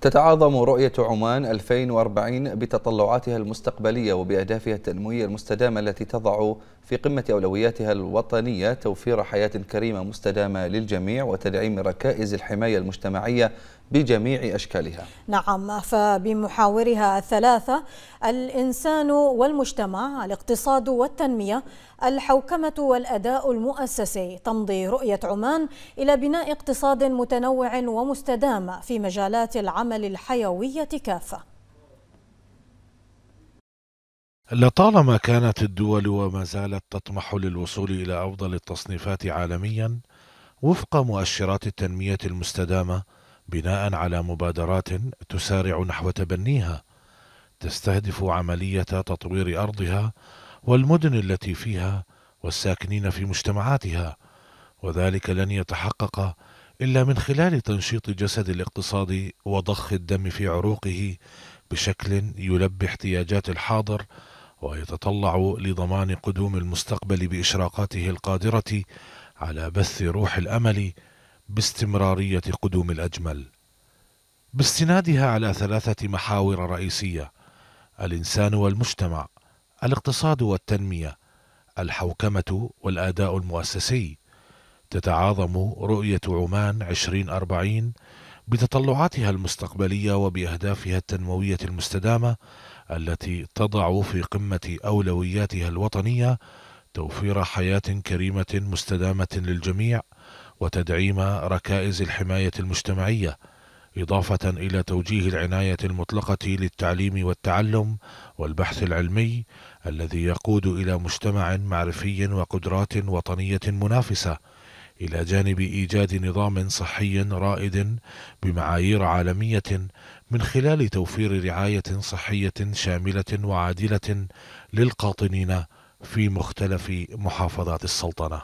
تتعاظم رؤية عمان 2040 بتطلعاتها المستقبلية وبأهدافها التنموية المستدامة التي تضع في قمة أولوياتها الوطنية توفير حياة كريمة مستدامة للجميع وتدعيم ركائز الحماية المجتمعية بجميع أشكالها نعم فبمحاورها الثلاثة الإنسان والمجتمع الاقتصاد والتنمية الحوكمة والأداء المؤسسي تمضي رؤية عمان إلى بناء اقتصاد متنوع ومستدام في مجالات العمل العمل الحيوية كافة لطالما كانت الدول وما زالت تطمح للوصول إلى أفضل التصنيفات عالميا وفق مؤشرات التنمية المستدامة بناء على مبادرات تسارع نحو تبنيها تستهدف عملية تطوير أرضها والمدن التي فيها والساكنين في مجتمعاتها وذلك لن يتحقق إلا من خلال تنشيط الجسد الاقتصادي وضخ الدم في عروقه بشكل يلبي احتياجات الحاضر ويتطلع لضمان قدوم المستقبل بإشراقاته القادرة على بث روح الأمل باستمرارية قدوم الأجمل. باستنادها على ثلاثة محاور رئيسية: الإنسان والمجتمع، الاقتصاد والتنمية، الحوكمة والأداء المؤسسي. تتعاظم رؤية عمان 2040 بتطلعاتها المستقبلية وبأهدافها التنموية المستدامة التي تضع في قمة أولوياتها الوطنية توفير حياة كريمة مستدامة للجميع وتدعيم ركائز الحماية المجتمعية إضافة إلى توجيه العناية المطلقة للتعليم والتعلم والبحث العلمي الذي يقود إلى مجتمع معرفي وقدرات وطنية منافسة إلى جانب إيجاد نظام صحي رائد بمعايير عالمية من خلال توفير رعاية صحية شاملة وعادلة للقاطنين في مختلف محافظات السلطنة.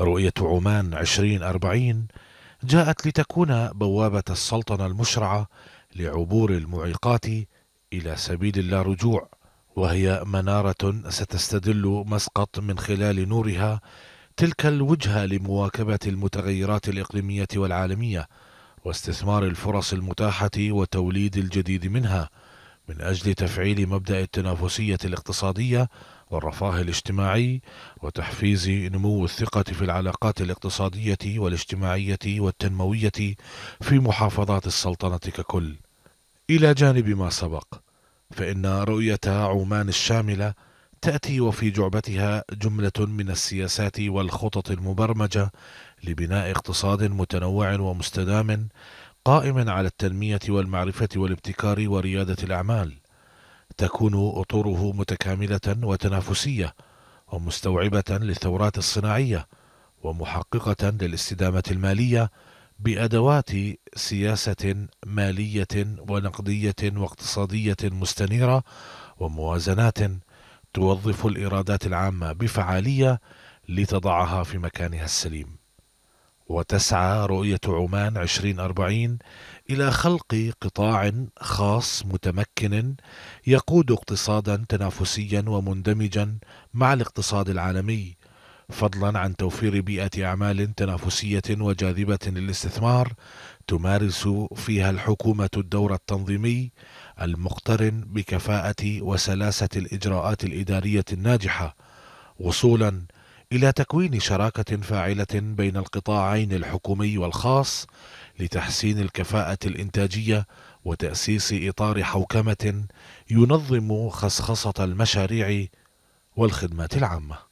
رؤية عمان 2040 جاءت لتكون بوابة السلطنة المشرعة لعبور المعيقات إلى سبيل اللا رجوع، وهي منارة ستستدل مسقط من خلال نورها تلك الوجهة لمواكبة المتغيرات الإقليمية والعالمية واستثمار الفرص المتاحة وتوليد الجديد منها من أجل تفعيل مبدأ التنافسية الاقتصادية والرفاه الاجتماعي وتحفيز نمو الثقة في العلاقات الاقتصادية والاجتماعية والتنموية في محافظات السلطنة ككل. إلى جانب ما سبق، فإن رؤية عمان الشاملة تأتي وفي جعبتها جملة من السياسات والخطط المبرمجة لبناء اقتصاد متنوع ومستدام قائم على التنمية والمعرفة والابتكار وريادة الأعمال. تكون أطوره متكاملة وتنافسية ومستوعبة للثورات الصناعية ومحققة للاستدامة المالية بأدوات سياسة مالية ونقدية واقتصادية مستنيرة وموازنات توظف الإرادات العامة بفعالية لتضعها في مكانها السليم وتسعى رؤية عمان 2040 إلى خلق قطاع خاص متمكن يقود اقتصادا تنافسيا ومندمجا مع الاقتصاد العالمي فضلا عن توفير بيئة أعمال تنافسية وجاذبة للاستثمار تمارس فيها الحكومة الدور التنظيمي المقترن بكفاءة وسلاسة الإجراءات الإدارية الناجحة وصولا إلى تكوين شراكة فاعلة بين القطاعين الحكومي والخاص لتحسين الكفاءة الإنتاجية وتأسيس إطار حوكمة ينظم خصخصة المشاريع والخدمات العامة